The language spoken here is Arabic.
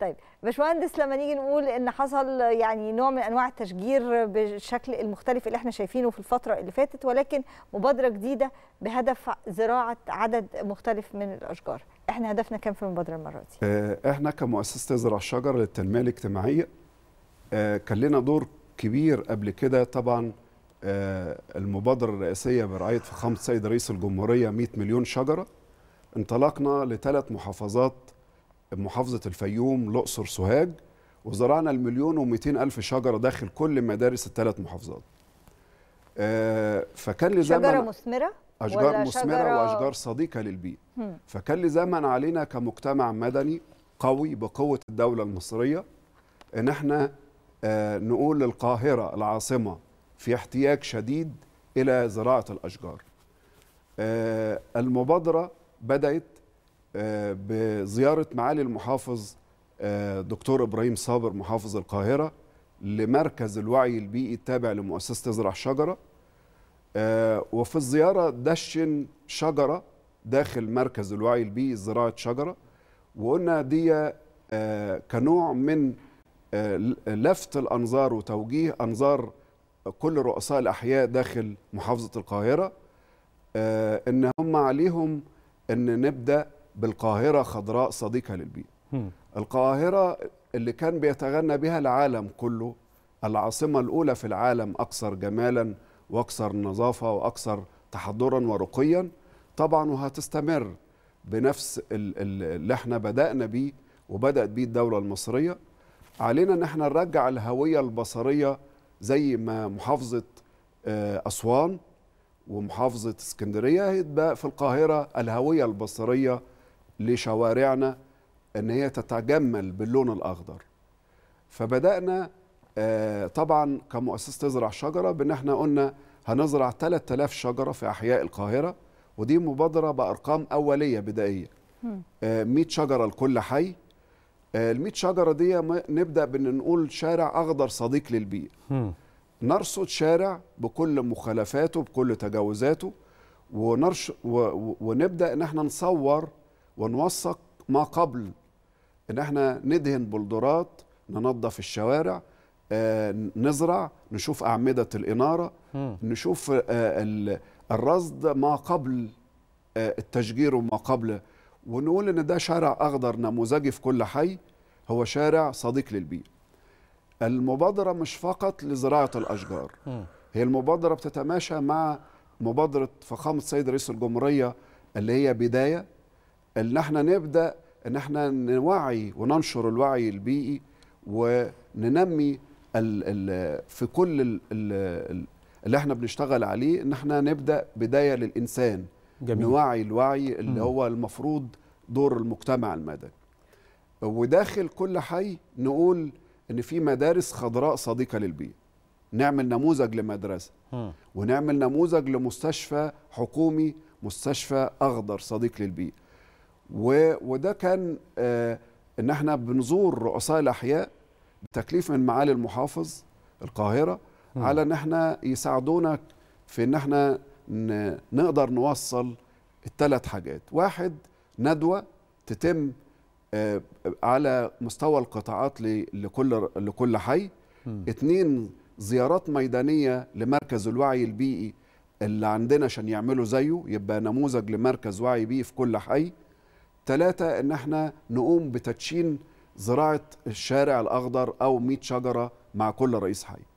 طيب باشمهندس لما نيجي نقول ان حصل يعني نوع من انواع التشجير بالشكل المختلف اللي احنا شايفينه في الفتره اللي فاتت ولكن مبادره جديده بهدف زراعه عدد مختلف من الاشجار احنا هدفنا كان في المبادره المره دي آه، احنا كمؤسسه زرع شجر للتنميه الاجتماعيه آه، كان لنا دور كبير قبل كده طبعا آه، المبادره الرئاسيه برعايه فخامه السيد رئيس الجمهوريه 100 مليون شجره انطلقنا لثلاث محافظات محافظة الفيوم الأقصر سوهاج وزرعنا المليون ومئتين ألف شجرة داخل كل مدارس الثلاث محافظات آه، فكان لزمن شجرة مثمرة؟ أشجار مثمرة شجرة... وأشجار صديقة للبيئة فكان لزمن علينا كمجتمع مدني قوي بقوة الدولة المصرية إن احنا آه، نقول للقاهرة العاصمة في احتياج شديد إلى زراعة الأشجار آه، المبادرة بدأت آه، بزيارة معالي المحافظ آه، دكتور إبراهيم صابر محافظ القاهرة لمركز الوعي البيئي التابع لمؤسسة تزرع شجرة آه، وفي الزيارة دشن شجرة داخل مركز الوعي البيئي زراعة شجرة وقلنا دي كنوع من لفت الأنظار وتوجيه أنظار كل رؤساء الأحياء داخل محافظة القاهرة إن هم عليهم أن نبدأ بالقاهرة خضراء صديقة للبيئة القاهرة اللي كان بيتغنى بها العالم كله العاصمة الأولى في العالم أكثر جمالا وأكثر نظافة وأكثر تحضرا ورقيا طبعا وهتستمر بنفس اللي احنا بدأنا بيه وبدأت بيه الدولة المصرية علينا ان احنا نرجع الهوية البصرية زي ما محافظة آه، أسوان ومحافظة اسكندرية هتبقى في القاهرة الهوية البصرية لشوارعنا ان هي تتجمل باللون الاخضر فبدانا آه، طبعا كمؤسسه تزرع شجره بان احنا قلنا هنزرع 3000 شجره في احياء القاهره ودي مبادره بارقام اوليه بدائيه 100 آه، شجره لكل حي آه، ال 100 شجره دي نبدا بان نقول شارع اخضر صديق للبيئه نرصد شارع بكل مخالفاته بكل تجاوزاته ونرش و... ونبدا ان احنا نصور ونوثق ما قبل ان احنا ندهن بلدرات ننظف الشوارع آه، نزرع نشوف اعمده الاناره نشوف آه، الرصد ما قبل آه، التشجير وما قبل ونقول ان ده شارع اخضر نموذجي في كل حي هو شارع صديق للبيئه المبادره مش فقط لزراعه الاشجار هي المبادره بتتماشى مع مبادره فخامه السيد رئيس الجمهوريه اللي هي بدايه ان احنا نبدا ان احنا نوعي وننشر الوعي البيئي وننمي الـ الـ في كل الـ الـ اللي احنا بنشتغل عليه ان احنا نبدا بدايه للانسان جميل. نوعي الوعي اللي م. هو المفروض دور المجتمع المدني وداخل كل حي نقول ان في مدارس خضراء صديقه للبيئه نعمل نموذج لمدرسه ونعمل نموذج لمستشفى حكومي مستشفى اخضر صديق للبيئه و... وده كان آه، ان احنا بنزور رؤساء الاحياء بتكليف من معالي المحافظ القاهره م. على ان احنا يساعدونا في ان احنا نقدر نوصل الثلاث حاجات واحد ندوه تتم آه، على مستوى القطاعات لكل لكل حي م. اتنين زيارات ميدانيه لمركز الوعي البيئي اللي عندنا عشان يعملوا زيه يبقى نموذج لمركز وعي بيئي في كل حي ثلاثة ان احنا نقوم بتدشين زراعة الشارع الاخضر او 100 شجرة مع كل رئيس حي